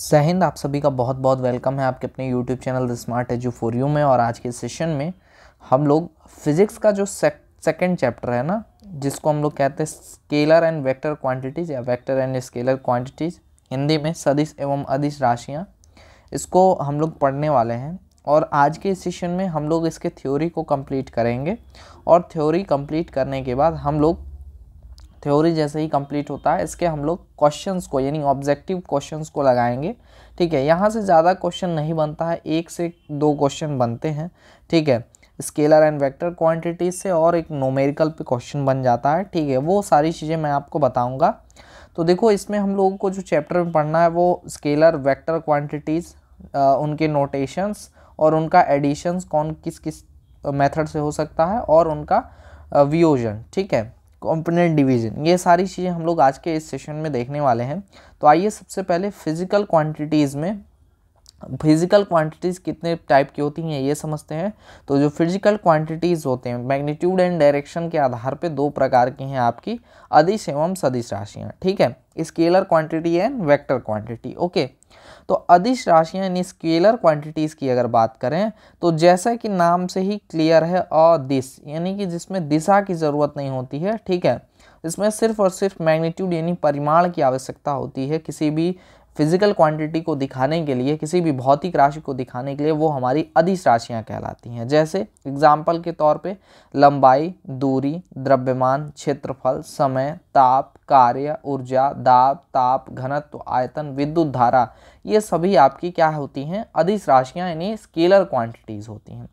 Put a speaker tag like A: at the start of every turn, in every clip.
A: सहिंद आप सभी का बहुत बहुत वेलकम है आपके अपने YouTube channel the smart edu for you में और आज के सेशन में हम लोग फिजिक्स का जो सेकेंड चैप्टर है ना जिसको हम लोग कहते हैं स्केलर एंड वेक्टर क्वांटिटीज या vector and scalar quantities Hindi में सदिश एवं अदिश राशियाँ इसको हम लोग पढ़ने वाले हैं और आज के सेशन में हम लोग इसके थ्योरी को कम्प्लीट करेंगे और थ्योरी कम्प्लीट करने के बाद हम लोग थ्योरी जैसे ही कंप्लीट होता है इसके हम लोग क्वेश्चंस को यानी ऑब्जेक्टिव क्वेश्चंस को लगाएंगे ठीक है यहाँ से ज़्यादा क्वेश्चन नहीं बनता है एक से दो क्वेश्चन बनते हैं ठीक है स्केलर एंड वेक्टर क्वांटिटीज से और एक नोमेरिकल पे क्वेश्चन बन जाता है ठीक है वो सारी चीज़ें मैं आपको बताऊँगा तो देखो इसमें हम लोगों को जो चैप्टर में पढ़ना है वो स्केलर वैक्टर क्वान्टिटीज़ उनके नोटेशंस और उनका एडिशंस कौन किस किस मेथड से हो सकता है और उनका वियोजन ठीक है कंपोनेंट डिवीजन ये सारी चीज़ें हम लोग आज के इस सेशन में देखने वाले हैं तो आइए सबसे पहले फिजिकल क्वांटिटीज़ में फिजिकल क्वांटिटीज़ कितने टाइप की होती हैं ये समझते हैं तो जो फिजिकल क्वांटिटीज़ होते हैं मैग्नीट्यूड एंड डायरेक्शन के आधार पे दो प्रकार की हैं आपकी अदिश एवं सदिश राशियाँ ठीक है scalar quantity and vector quantity okay तो अदिश राशियाँ यानी स्केलर क्वांटिटीज़ की अगर बात करें तो जैसा कि नाम से ही क्लियर है अदिश यानी कि जिसमें दिशा की ज़रूरत नहीं होती है ठीक है इसमें सिर्फ और सिर्फ मैग्नीट्यूड यानी परिमाण की आवश्यकता होती है किसी भी फिजिकल क्वांटिटी को दिखाने के लिए किसी भी भौतिक राशि को दिखाने के लिए वो हमारी अधिस राशियाँ कहलाती हैं जैसे एग्जाम्पल के तौर पर लंबाई दूरी द्रव्यमान क्षेत्रफल समय ताप कार्य ऊर्जा दाब ताप घनत्व आयतन विद्युत धारा ये सभी आपकी क्या होती हैं अधिस राशियाँ यानी स्केलर क्वांटिटीज़ होती हैं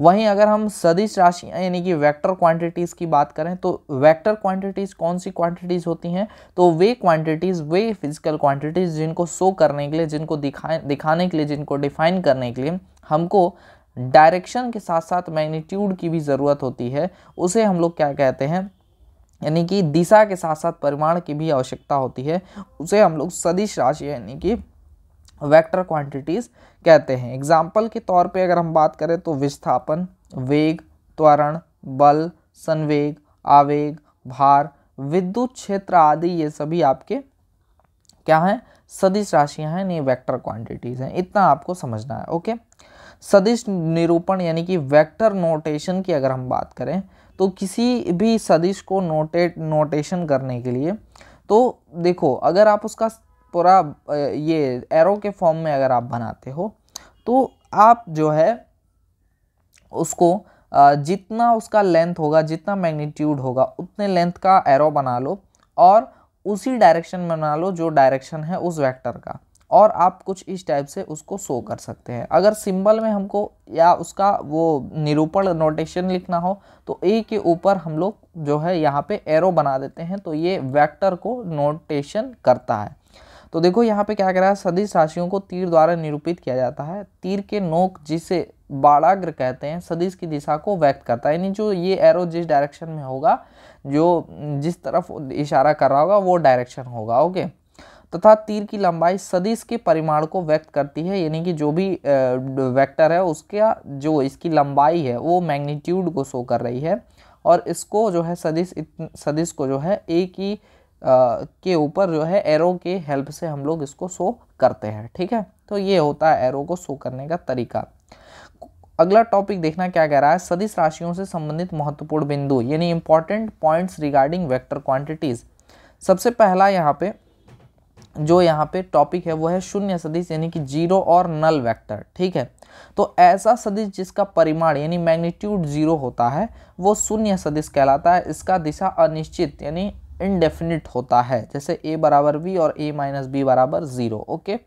A: वहीं अगर हम सदिश राशि यानी कि वेक्टर क्वांटिटीज़ की बात करें तो वेक्टर क्वांटिटीज़ कौन सी क्वांटिटीज़ होती हैं तो वे क्वांटिटीज़ वे फिजिकल क्वांटिटीज़ जिनको शो करने के लिए जिनको दिखा दिखाने के लिए जिनको डिफाइन करने के लिए हमको डायरेक्शन के साथ साथ मैग्नीट्यूड की भी ज़रूरत होती है उसे हम लोग क्या कहते हैं यानी कि दिशा के साथ साथ परिमाण की भी आवश्यकता होती है उसे हम लोग सदिश राशि यानी कि वेक्टर क्वांटिटीज़ कहते हैं एग्जाम्पल के तौर पे अगर हम बात करें तो विस्थापन वेग त्वरण बल संवेग आवेग भार विद्युत क्षेत्र आदि ये सभी आपके क्या हैं सदिश राशियां हैं नहीं वेक्टर क्वांटिटीज हैं इतना आपको समझना है ओके सदिश निरूपण यानी कि वेक्टर नोटेशन की अगर हम बात करें तो किसी भी सदिश को नोटेट नोटेशन करने के लिए तो देखो अगर आप उसका पूरा ये एरो के फॉर्म में अगर आप बनाते हो तो आप जो है उसको जितना उसका लेंथ होगा जितना मैग्नीट्यूड होगा उतने लेंथ का एरो बना लो और उसी डायरेक्शन में बना लो जो डायरेक्शन है उस वेक्टर का और आप कुछ इस टाइप से उसको शो कर सकते हैं अगर सिंबल में हमको या उसका वो निरूपण नोटेशन लिखना हो तो ए के ऊपर हम लोग जो है यहाँ पे एरो बना देते हैं तो ये वेक्टर को नोटेशन करता है तो देखो यहाँ पे क्या कह रहा है सदिश राशियों को तीर द्वारा निरूपित किया जाता है तीर के नोक जिसे बाड़ाग्र कहते हैं सदिश की दिशा को व्यक्त करता है यानी जो ये एरो जिस डायरेक्शन में होगा जो जिस तरफ इशारा कर रहा होगा वो डायरेक्शन होगा ओके तथा तीर की लंबाई सदिश के परिमाण को व्यक्त करती है यानी कि जो भी वेक्टर है उसका जो इसकी लंबाई है वो मैग्नीट्यूड को शो कर रही है और इसको जो है सदिश सदिश को जो है एक ही के ऊपर जो है एरो के हेल्प से हम लोग इसको शो करते हैं ठीक है तो ये होता है एरो को शो करने का तरीका अगला टॉपिक देखना क्या कह रहा है सदिश राशियों से संबंधित महत्वपूर्ण बिंदु यानी important points regarding vector quantities सबसे पहला यहाँ पे जो यहाँ पे टॉपिक है वो है शून्य सदिश यानी कि जीरो और नल वेक्टर ठीक है तो ऐसा सदिश जिसका परिमाण यानी मैग्नीट्यूड जीरो होता है वो शून्य सदिश कहलाता है इसका दिशा अनिश्चित यानी इनडेफिनिट होता है जैसे ए बराबर बी और ए माइनस बी बराबर ज़ीरो ओके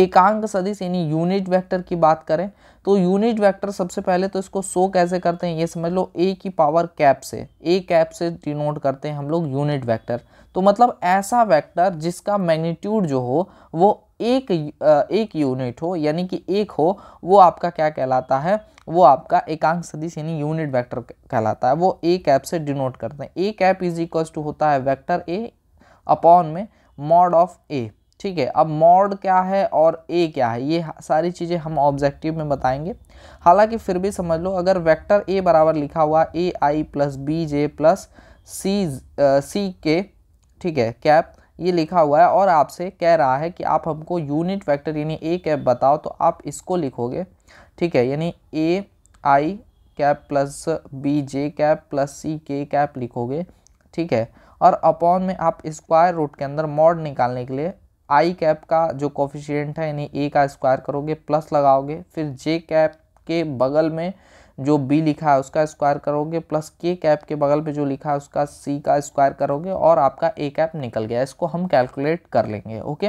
A: एकांक सदिश यानी यूनिट वेक्टर की बात करें तो यूनिट वेक्टर सबसे पहले तो इसको सो कैसे करते हैं ये समझ लो ए की पावर कैप से ए कैप से डिनोट करते हैं हम लोग यूनिट वेक्टर तो मतलब ऐसा वेक्टर जिसका मैग्नीट्यूड जो हो वो एक एक यूनिट हो यानी कि एक हो वो आपका क्या कहलाता है वो आपका एकांक सदिश यानी यूनिट वेक्टर कहलाता है वो ए कैप से डिनोट करते हैं A cap is equal to होता है वेक्टर ए अपॉन में मॉड ऑफ ए ठीक है अब मॉड क्या है और ए क्या है ये सारी चीज़ें हम ऑब्जेक्टिव में बताएंगे हालांकि फिर भी समझ लो अगर वेक्टर ए बराबर लिखा हुआ A I plus B J plus C C K ठीक है कैप ये लिखा हुआ है और आपसे कह रहा है कि आप हमको यूनिट वेक्टर यानी ए कैप बताओ तो आप इसको लिखोगे ठीक है यानी A I cap plus B J cap plus C K cap लिखोगे ठीक है और अपॉन में आप स्क्वायर रूट के अंदर मॉड निकालने के लिए आई कैप का जो कोफिशियंट है यानी ए का स्क्वायर करोगे प्लस लगाओगे फिर जे कैप के बगल में जो बी लिखा है उसका स्क्वायर करोगे प्लस के कैप के बगल पे जो लिखा है उसका सी का स्क्वायर करोगे और आपका ए कैप निकल गया इसको हम कैलकुलेट कर लेंगे ओके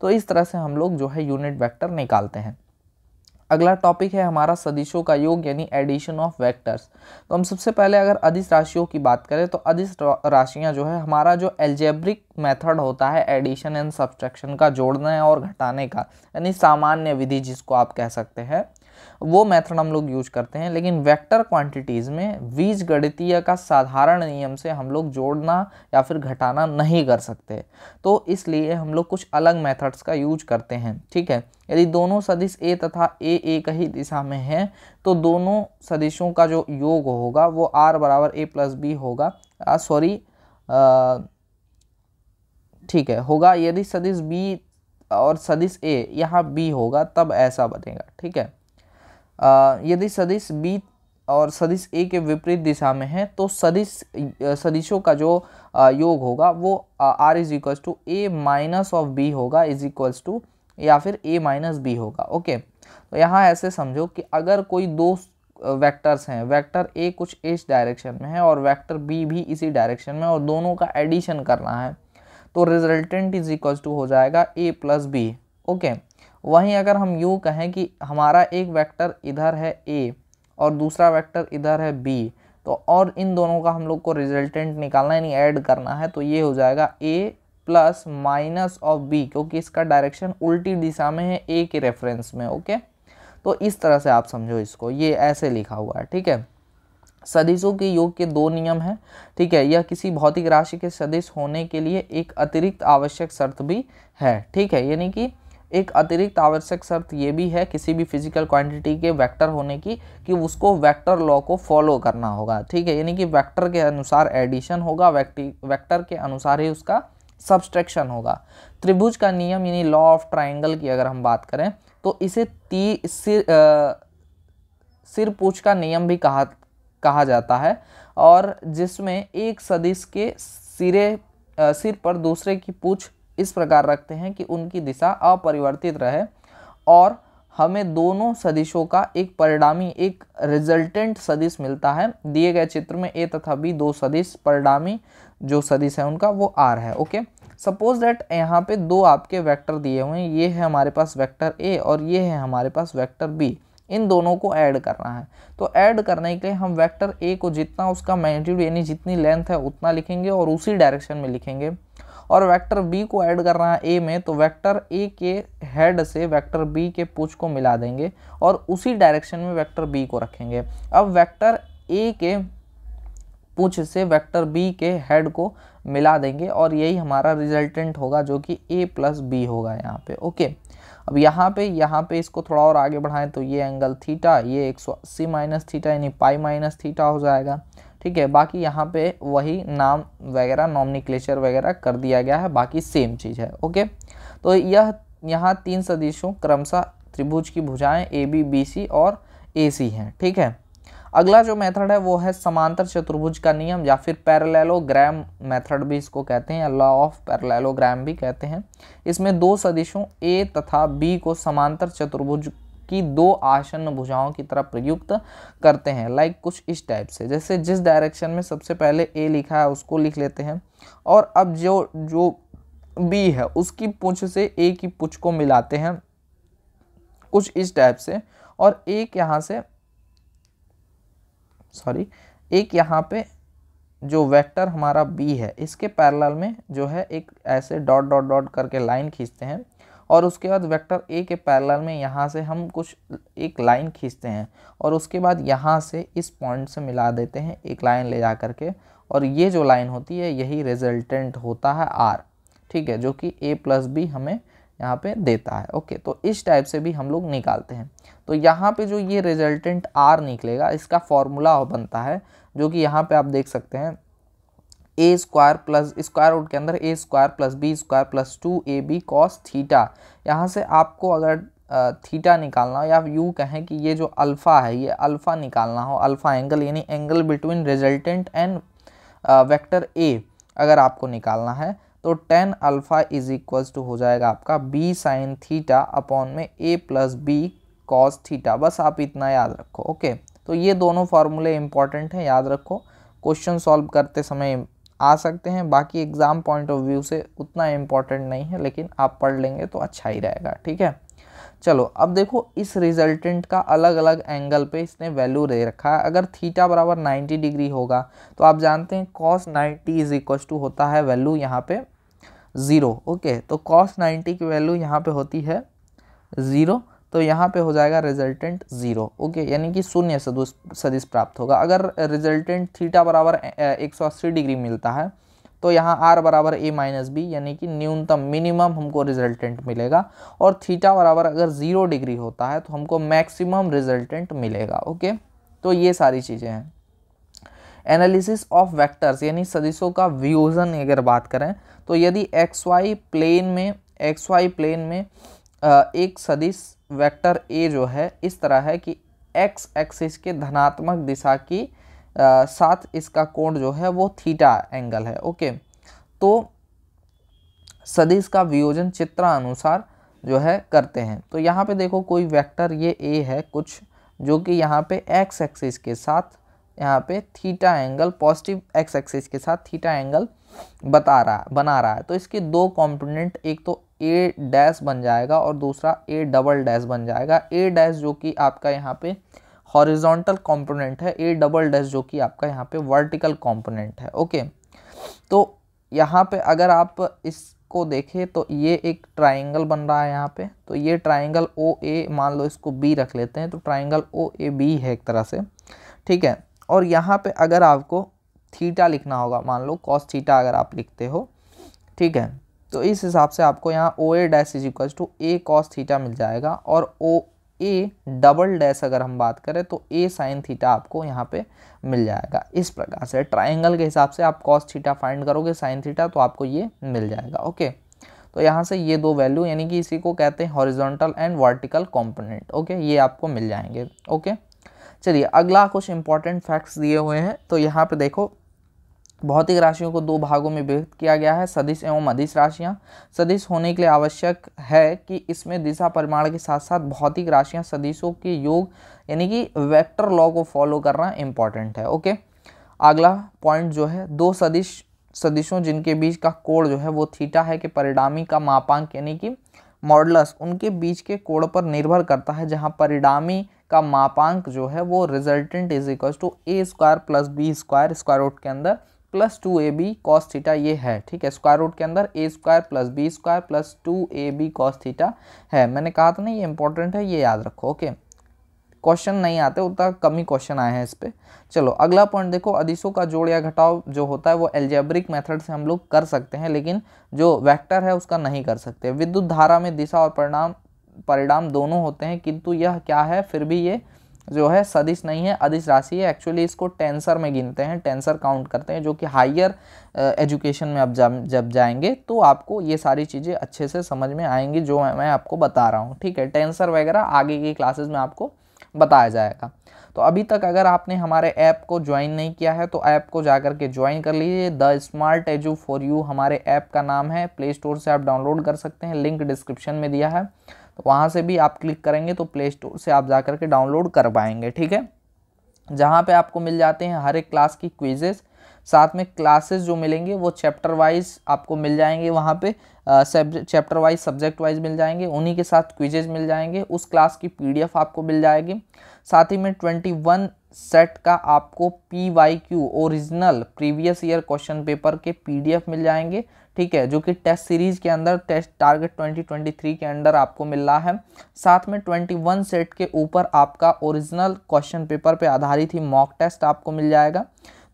A: तो इस तरह से हम लोग जो है यूनिट वैक्टर निकालते हैं अगला टॉपिक है हमारा सदिशों का योग यानी एडिशन ऑफ वेक्टर्स तो हम सबसे पहले अगर अधिस राशियों की बात करें तो अधिस राशियां जो है हमारा जो एल्जेब्रिक मेथड होता है एडिशन एंड सब्सट्रैक्शन का जोड़ने और घटाने का यानी सामान्य विधि जिसको आप कह सकते हैं वो मैथड हम लोग यूज करते हैं लेकिन वेक्टर क्वांटिटीज़ में बीज गणितीय का साधारण नियम से हम लोग जोड़ना या फिर घटाना नहीं कर सकते तो इसलिए हम लोग कुछ अलग मैथड्स का यूज करते हैं ठीक है यदि दोनों सदिश ए तथा ए एक ही दिशा में है तो दोनों सदिशों का जो योग होगा वो आर बराबर ए प्लस बी होगा सॉरी ठीक है होगा यदि सदिश बी और सदिश ए यहाँ बी होगा तब ऐसा बनेगा ठीक है यदि सदिश बी और सदिश ए के विपरीत दिशा में है तो सदिश सदिशों का जो योग होगा वो R is equals to A minus of B होगा इज इक्वल्स टू या फिर ए माइनस बी होगा ओके तो यहाँ ऐसे समझो कि अगर कोई दो वेक्टर्स हैं वेक्टर ए कुछ इस डायरेक्शन में है और वेक्टर बी भी इसी डायरेक्शन में और दोनों का एडिशन करना है तो रिजल्टेंट इज इक्वल्स टू हो जाएगा ए प्लस बी ओके वहीं अगर हम यूँ कहें कि हमारा एक वेक्टर इधर है ए और दूसरा वेक्टर इधर है बी तो और इन दोनों का हम लोग को रिजल्टेंट निकालना यानी ऐड करना है तो ये हो जाएगा A plus minus of B क्योंकि इसका डायरेक्शन उल्टी दिशा में है ए के रेफरेंस में ओके तो इस तरह से आप समझो इसको ये ऐसे लिखा हुआ है ठीक है सदिशों के योग के दो नियम हैं ठीक है यह किसी भौतिक राशि के सदिश होने के लिए एक अतिरिक्त आवश्यक शर्त भी है ठीक है यानी कि एक अतिरिक्त आवश्यक शर्त ये भी है किसी भी फिजिकल क्वांटिटी के वेक्टर होने की कि उसको वेक्टर लॉ को फॉलो करना होगा ठीक है यानी कि वेक्टर के अनुसार एडिशन होगा वेक्टर के अनुसार ही उसका सब्सट्रैक्शन होगा त्रिभुज का नियम यानी लॉ ऑफ ट्राइंगल की अगर हम बात करें तो इसे ती सिर आ, सिर पूछ का नियम भी कहा कहा जाता है और जिसमें एक सदिश के सिरे आ, सिर पर दूसरे की पूछ इस प्रकार रखते हैं कि उनकी दिशा अपरिवर्तित रहे और हमें दोनों सदिशों का एक परिणामी एक रिजल्टेंट सदिश मिलता है दिए गए चित्र में ए तथा बी दो सदिश परिणामी जो सदिश है उनका वो आर है ओके सपोज दैट यहाँ पे दो आपके वेक्टर दिए हुए हैं ये है हमारे पास वेक्टर ए और ये है हमारे पास वेक्टर बी इन दोनों को ऐड करना है तो ऐड करने के लिए हम वेक्टर ए को जितना उसका मैग्नीट्यूड यानी जितनी लेंथ है उतना लिखेंगे और उसी डायरेक्शन में लिखेंगे और वेक्टर बी को ऐड रहा है ए में तो वेक्टर ए के हेड से वेक्टर बी के पुच को मिला देंगे और उसी डायरेक्शन में वेक्टर बी को रखेंगे अब वेक्टर ए के पुछ से वेक्टर बी के हेड को मिला देंगे और यही हमारा रिजल्टेंट होगा जो कि ए प्लस बी होगा यहाँ पे ओके अब यहाँ पे यहाँ पे इसको थोड़ा और आगे बढ़ाएं तो ये एंगल थीटा ये एक सौ अस्सी माइनस थीटा यानी पाई माइनस थीटा हो जाएगा ठीक है बाकी यहाँ पे वही नाम वगैरह नॉमनिक्लेचर वगैरह कर दिया गया है बाकी सेम चीज़ है ओके तो यह यहाँ तीन सदिशों क्रमशः त्रिभुज की भुजाएं ए बी बी सी और ए सी हैं ठीक है अगला जो मेथड है वो है समांतर चतुर्भुज का नियम या फिर पैरेललोग्राम मेथड भी इसको कहते हैं लॉ ऑफ पैरेललोग्राम भी कहते हैं इसमें दो सदिशों ए तथा बी को समांतर चतुर्भुज की दो आसन भुजाओं की तरह प्रयुक्त करते हैं लाइक कुछ इस टाइप से जैसे जिस डायरेक्शन में सबसे पहले ए लिखा है उसको लिख लेते हैं और अब जो जो बी है उसकी पूछ से ए की पूछ को मिलाते हैं कुछ इस टाइप से और एक यहाँ से सॉरी एक यहाँ पे जो वेक्टर हमारा बी है इसके पैरेलल में जो है एक ऐसे डॉट डॉट डॉट करके लाइन खींचते हैं और उसके बाद वेक्टर ए के पैरेलल में यहाँ से हम कुछ एक लाइन खींचते हैं और उसके बाद यहाँ से इस पॉइंट से मिला देते हैं एक लाइन ले जा करके और ये जो लाइन होती है यही रिजल्टेंट होता है आर ठीक है जो कि ए प्लस बी हमें यहाँ पे देता है ओके तो इस टाइप से भी हम लोग निकालते हैं तो यहाँ पे जो ये रिजल्टेंट आर निकलेगा इसका फॉर्मूला बनता है जो कि यहाँ पे आप देख सकते हैं A square plus square root के अंदर A square plus B square plus two A B cos theta यहाँ से आपको अगर थीटा निकालना हो या यू कहें कि ये जो अल्फ़ा है ये अल्फ़ा निकालना हो अल्फ़ा एंगल यानी angle between resultant and vector A अगर आपको निकालना है तो tan alpha is equals to हो जाएगा आपका बी साइन थीटा अपॉन में A plus B cos theta बस आप इतना याद रखो ओके तो ये दोनों फार्मूले इंपॉर्टेंट हैं याद रखो क्वेश्चन सॉल्व करते समय आ सकते हैं बाकी एग्ज़ाम पॉइंट ऑफ व्यू से उतना इम्पॉर्टेंट नहीं है लेकिन आप पढ़ लेंगे तो अच्छा ही रहेगा ठीक है चलो अब देखो इस रिजल्टेंट का अलग अलग एंगल पे इसने वैल्यू दे रखा है अगर थीटा बराबर 90 डिग्री होगा तो आप जानते हैं कॉस 90 इज इक्व टू होता है वैल्यू यहाँ पे ज़ीरो ओके तो कॉस 90 की वैल्यू यहाँ पे होती है ज़ीरो तो यहाँ पे हो जाएगा रिजल्टेंट ज़ीरो ओके यानी कि शून्य सदुस सदिश प्राप्त होगा अगर रिजल्टेंट थीटा बराबर एक सौ अस्सी डिग्री मिलता है तो यहाँ आर बराबर ए माइनस बी यानी कि न्यूनतम मिनिमम हमको रिजल्टेंट मिलेगा और थीटा बराबर अगर ज़ीरो डिग्री होता है तो हमको मैक्सिमम रिजल्टेंट मिलेगा ओके तो ये सारी चीज़ें हैं एनालिसिस ऑफ वैक्टर्स यानी सदिशों का व्यूजन अगर बात करें तो यदि एक्स वाई प्लेन में एक्स वाई प्लेन में एक सदिश वेक्टर ए जो है इस तरह है कि एक्स एक्सिस के धनात्मक दिशा की आ, साथ इसका कोण जो है वो थीटा एंगल है ओके तो सदिश का वियोजन चित्रानुसार जो है करते हैं तो यहाँ पे देखो कोई वेक्टर ये ए है कुछ जो कि यहाँ पे एक्स एक्सिस के साथ यहाँ पे theta angle positive X axis के साथ थीटा एंगल बता रहा बना रहा है तो इसके दो कंपोनेंट एक तो ए डैश बन जाएगा और दूसरा ए डबल डैश बन जाएगा ए डैश जो कि आपका यहाँ पे हॉरिजॉन्टल कंपोनेंट है ए डबल डैश जो कि आपका यहाँ पे वर्टिकल कंपोनेंट है ओके तो यहाँ पे अगर आप इसको देखें तो ये एक ट्राइंगल बन रहा है यहाँ पे तो ये ट्राइंगल ओ ए मान लो इसको बी रख लेते हैं तो ट्राइंगल ओ ए बी है एक तरह से ठीक है और यहाँ पर अगर आपको थीटा लिखना होगा मान लो कॉस थीटा अगर आप लिखते हो ठीक है तो इस हिसाब से आपको यहाँ O A dash is equal to A cos theta मिल जाएगा और ओ ए डबल डैश अगर हम बात करें तो ए साइन थीटा आपको यहाँ पे मिल जाएगा इस प्रकार से ट्राइंगल के हिसाब से आप कॉस थीटा फाइंड करोगे साइन थीटा तो आपको ये मिल जाएगा ओके तो यहाँ से ये दो वैल्यू यानी कि इसी को कहते हैं horizontal and vertical component okay ये आपको मिल जाएंगे ओके चलिए अगला कुछ इंपॉर्टेंट फैक्ट्स दिए हुए हैं तो यहाँ पे देखो भौतिक राशियों को दो भागों में विभक्त किया गया है सदिश एवं अधिस राशियाँ सदिश होने के लिए आवश्यक है कि इसमें दिशा परिमाण के साथ साथ भौतिक राशियाँ सदिशों के योग यानी कि वेक्टर लॉ को फॉलो करना इम्पॉर्टेंट है ओके अगला पॉइंट जो है दो सदिश सदिशों जिनके बीच का कोण जो है वो थीटा है कि परिणामी का मापांक यानी कि मॉडलस उनके बीच के कोण पर निर्भर करता है जहाँ परिणामी का मापांक जो है वो resultant is equal to A square plus B square square root के अंदर plus two A B cos theta ये है ठीक है स्क्वायर रूट के अंदर A square plus B square plus two A B cos theta है मैंने कहा था ना ये इंपॉर्टेंट है ये याद रखो ओके क्वेश्चन नहीं आते उतना कम ही क्वेश्चन आए हैं इस पर चलो अगला पॉइंट देखो अदिशों का जोड़ या घटाव जो होता है वो एल्जेब्रिक मेथड से हम लोग कर सकते हैं लेकिन जो वैक्टर है उसका नहीं कर सकते विद्युत धारा में दिशा और परिणाम परिणाम दोनों होते हैं किंतु यह क्या है फिर भी ये जो है सदिश नहीं है अदिश राशि है एक्चुअली इसको टेंसर में गिनते हैं टेंसर काउंट करते हैं जो कि हायर एजुकेशन uh, में अब जा, जब जाएंगे तो आपको ये सारी चीज़ें अच्छे से समझ में आएंगी जो मैं आपको बता रहा हूँ ठीक है टेंसर वगैरह आगे की क्लासेज में आपको बताया जाएगा तो अभी तक अगर आपने हमारे ऐप को ज्वाइन नहीं किया है तो ऐप को जा करके के ज्वाइन कर लीजिए the smart edu for you हमारे ऐप का नाम है प्ले स्टोर से आप डाउनलोड कर सकते हैं लिंक डिस्क्रिप्शन में दिया है तो वहाँ से भी आप क्लिक करेंगे तो प्ले स्टोर से आप जा करके डाउनलोड कर पाएंगे ठीक है जहाँ पे आपको मिल जाते हैं हर एक क्लास की क्विजेज़ साथ में क्लासेस जो मिलेंगे वो चैप्टर वाइज आपको मिल जाएंगे वहाँ पे चैप्टर वाइज सब्जेक्ट वाइज मिल जाएंगे उन्हीं के साथ क्विजेज मिल जाएंगे उस क्लास की पीडीएफ आपको मिल जाएगी साथ ही में ट्वेंटी वन सेट का आपको P Y Q original previous year question paper के पीडीएफ मिल जाएंगे ठीक है जो कि टेस्ट सीरीज के अंदर टेस्ट टारगेट 2023 के अंदर आपको मिल रहा है साथ में 21 सेट के ऊपर आपका ओरिजिनल क्वेश्चन पेपर पे आधारित ही मॉक टेस्ट आपको मिल जाएगा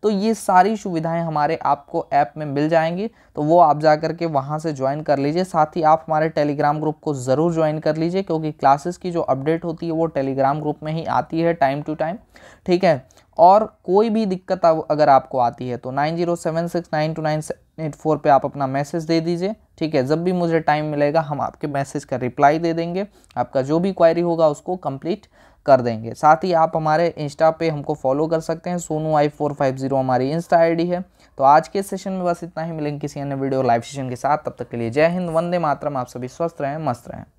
A: तो ये सारी सुविधाएं हमारे आपको ऐप में मिल जाएंगी तो वो आप जा कर के वहाँ से ज्वाइन कर लीजिए साथ ही आप हमारे टेलीग्राम ग्रुप को ज़रूर ज्वाइन कर लीजिए क्योंकि क्लासेस की जो अपडेट होती है वो टेलीग्राम ग्रुप में ही आती है टाइम टू टाइम ठीक है और कोई भी दिक्कत अगर आपको आती है तो nine zero seven six nine two nine eight four पर आप अपना मैसेज दे दीजिए ठीक है जब भी मुझे टाइम मिलेगा हम आपके मैसेज का रिप्लाई दे देंगे आपका जो भी क्वायरी होगा उसको कंप्लीट कर देंगे साथ ही आप हमारे इंस्टा पे हमको फॉलो कर सकते हैं Sonu I four five zero हमारी इंस्टा आईडी है तो आज के सेशन में बस इतना ही मिलेंगे किसी अन्य वीडियो लाइव सेशन के साथ तब तक के लिए जय हिंद वंदे मातरम आप सभी स्वस्थ रहें मस्त रहें